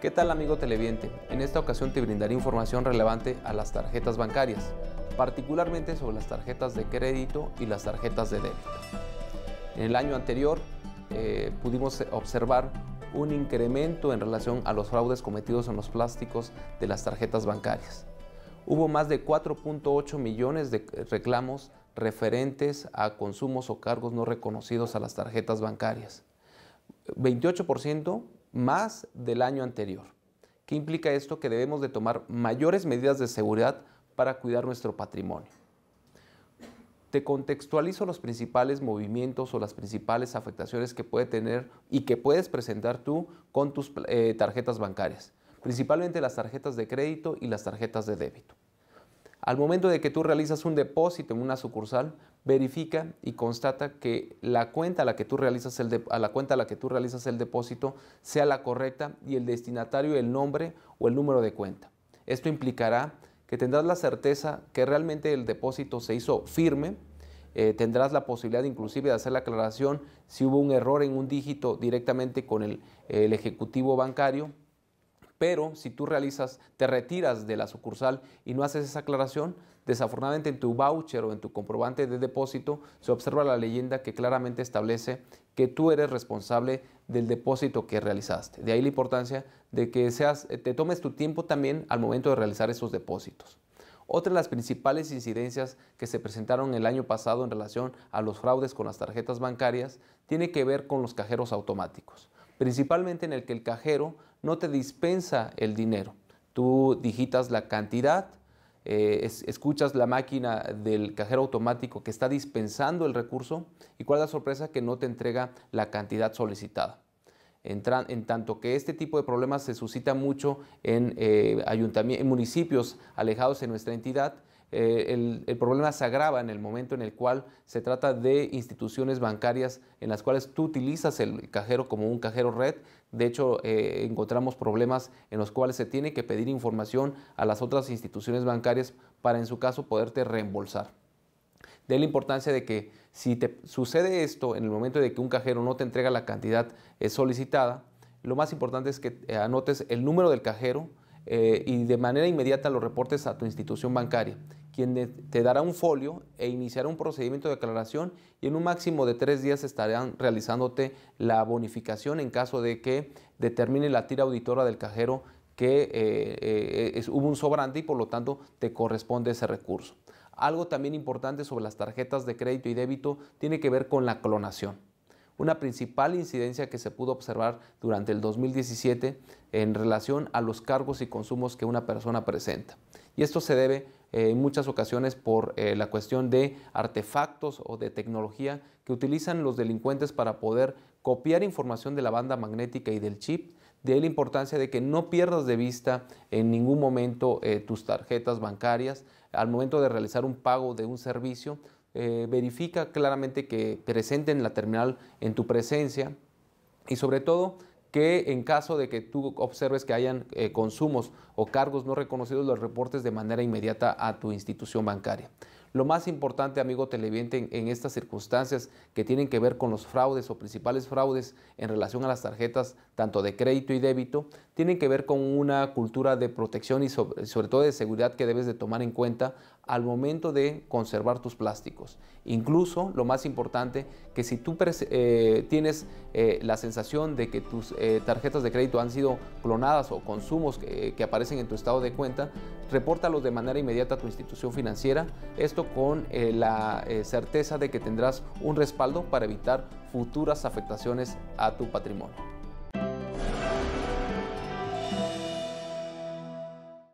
¿Qué tal amigo televidente? En esta ocasión te brindaré información relevante a las tarjetas bancarias, particularmente sobre las tarjetas de crédito y las tarjetas de débito. En el año anterior eh, pudimos observar un incremento en relación a los fraudes cometidos en los plásticos de las tarjetas bancarias. Hubo más de 4.8 millones de reclamos referentes a consumos o cargos no reconocidos a las tarjetas bancarias. 28% más del año anterior. ¿Qué implica esto? Que debemos de tomar mayores medidas de seguridad para cuidar nuestro patrimonio. Te contextualizo los principales movimientos o las principales afectaciones que puede tener y que puedes presentar tú con tus eh, tarjetas bancarias, principalmente las tarjetas de crédito y las tarjetas de débito. Al momento de que tú realizas un depósito en una sucursal, verifica y constata que la cuenta a la que tú realizas el, depósito sea la correcta y el destinatario el nombre o el número de cuenta. Esto implicará que tendrás la certeza que realmente el depósito se hizo firme, eh, tendrás la posibilidad inclusive de hacer la aclaración si hubo un error en un dígito directamente con el ejecutivo bancario pero si tú realizas, te retiras de la sucursal y no haces esa aclaración, desafortunadamente en tu voucher o en tu comprobante de depósito se observa la leyenda que claramente establece que tú eres responsable del depósito que realizaste. De ahí la importancia de que seas, eh, te tomes tu tiempo también al momento de realizar esos depósitos. Otra de las principales incidencias que se presentaron el año pasado en relación a los fraudes con las tarjetas bancarias tiene que ver con los cajeros automáticos principalmente en el que el cajero no te dispensa el dinero. Tú digitas la cantidad, eh, escuchas la máquina del cajero automático que está dispensando el recurso y cuál es la sorpresa que no te entrega la cantidad solicitada. En, tanto que este tipo de problemas se suscita mucho en, eh, en municipios alejados de nuestra entidad, eh, el, problema se agrava en el momento en el cual se trata de instituciones bancarias en las cuales tú utilizas el cajero como un cajero red. De hecho, eh, encontramos problemas en los cuales se tiene que pedir información a las otras instituciones bancarias para en su caso poderte reembolsar. De la importancia de que si te sucede esto en el momento de que un cajero no te entrega la cantidad eh, solicitada, lo más importante es que anotes el número del cajero, eh, y de manera inmediata los reportes a tu institución bancaria, quien te dará un folio e iniciará un procedimiento de aclaración y en un máximo de tres días estarán realizándote la bonificación en caso de que determine la tira auditora del cajero que eh, eh, hubo un sobrante y por lo tanto te corresponde ese recurso. Algo también importante sobre las tarjetas de crédito y débito tiene que ver con la clonación una principal incidencia que se pudo observar durante el 2017 en relación a los cargos y consumos que una persona presenta. Y esto se debe eh, en muchas ocasiones por eh, la cuestión de artefactos o de tecnología que utilizan los delincuentes para poder copiar información de la banda magnética y del chip de la importancia de que no pierdas de vista en ningún momento eh, tus tarjetas bancarias al momento de realizar un pago de un servicio, eh, verifica claramente que presenten la terminal en tu presencia y sobre todo que en caso de que tú observes que hayan eh, consumos o cargos no reconocidos, los reportes de manera inmediata a tu institución bancaria. Lo más importante, amigo televidente, en, estas circunstancias que tienen que ver con los fraudes o principales fraudes en relación a las tarjetas, tanto de crédito y débito, tienen que ver con una cultura de protección y sobre, sobre todo de seguridad que debes de tomar en cuenta al momento de conservar tus plásticos. Incluso, lo más importante, que si tú eh, tienes eh, la sensación de que tus eh, tarjetas de crédito han sido clonadas o consumos que, aparecen en tu estado de cuenta, repórtalos de manera inmediata a tu institución financiera, esto con la certeza de que tendrás un respaldo para evitar futuras afectaciones a tu patrimonio.